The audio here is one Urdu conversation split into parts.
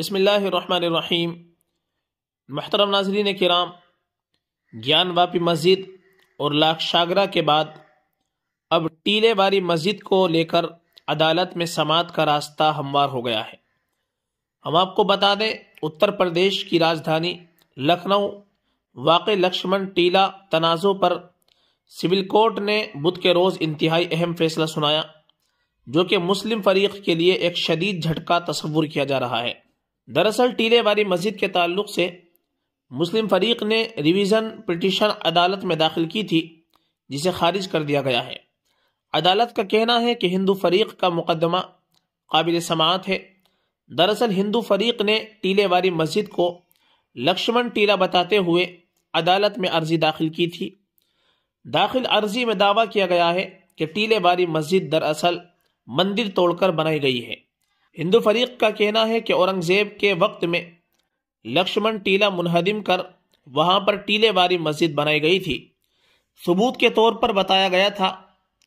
بسم اللہ الرحمن الرحیم محترم ناظرین کرام گیان واپی مسجد اور لاکھ شاگرہ کے بعد اب ٹیلے واری مسجد کو لے کر عدالت میں سماعت کا راستہ ہموار ہو گیا ہے ہم آپ کو بتا دیں اتر پردیش کی راجدھانی لکھنؤ واقع لکشمن ٹیلا تنازع پر سول کورٹ نے بدھ کے روز انتہائی اہم فیصلہ سنایا جو کہ مسلم فریق کے لیے ایک شدید جھٹکا تصور کیا جا رہا ہے دراصل ٹیلے والی مسجد کے تعلق سے مسلم فریق نے ریویژن پٹیشن عدالت میں داخل کی تھی جسے خارج کر دیا گیا ہے عدالت کا کہنا ہے کہ ہندو فریق کا مقدمہ قابل سماعت ہے دراصل ہندو فریق نے ٹیلے واری مسجد کو لکشمن ٹیلا بتاتے ہوئے عدالت میں عرضی داخل کی تھی داخل عرضی میں دعویٰ کیا گیا ہے کہ ٹیلے واری مسجد دراصل مندر توڑ کر بنائی گئی ہے ہندو فریق کا کہنا ہے کہ اورنگزیب کے وقت میں لکشمن ٹیلا منہدم کر وہاں پر ٹیلے واری مسجد بنائی گئی تھی ثبوت کے طور پر بتایا گیا تھا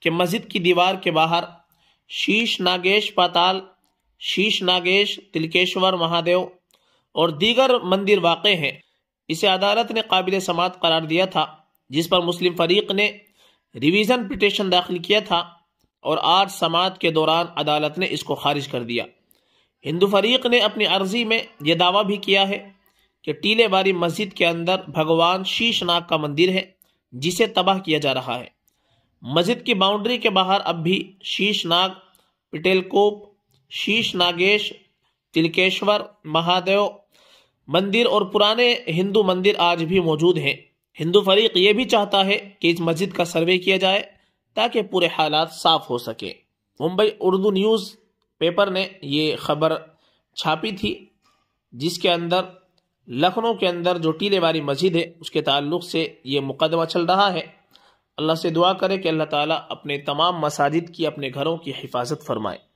کہ مسجد کی دیوار کے باہر شیش ناگیش پاتال شیش ناگیش تلکیشور مہادیو اور دیگر مندر واقع ہیں اسے عدالت نے قابل سماعت قرار دیا تھا جس پر مسلم فریق نے ریویزن پٹیشن داخل کیا تھا اور آج سماعت کے دوران عدالت نے اس کو خارج کر دیا ہندو فریق نے اپنی عرضی میں یہ دعویٰ بھی کیا ہے کہ ٹیلے باری مسجد کے اندر بھگوان شیش ناگ کا مندر ہے جسے تباہ کیا جا رہا ہے مسجد کی باؤنڈری کے باہر اب بھی شیش ناگ کوپ شیش ناگیش تلکیشور مہادیو مندر اور پرانے ہندو مندر آج بھی موجود ہیں ہندو فریق یہ بھی چاہتا ہے کہ اس مسجد کا سروے کیا جائے تاکہ پورے حالات صاف ہو سکے ممبئی اردو نیوز پیپر نے یہ خبر چھاپی تھی جس کے اندر لکھنؤ کے اندر جو ٹیلے والی مسجد ہے اس کے تعلق سے یہ مقدمہ چل رہا ہے اللہ سے دعا کرے کہ اللہ تعالیٰ اپنے تمام مساجد کی اپنے گھروں کی حفاظت فرمائے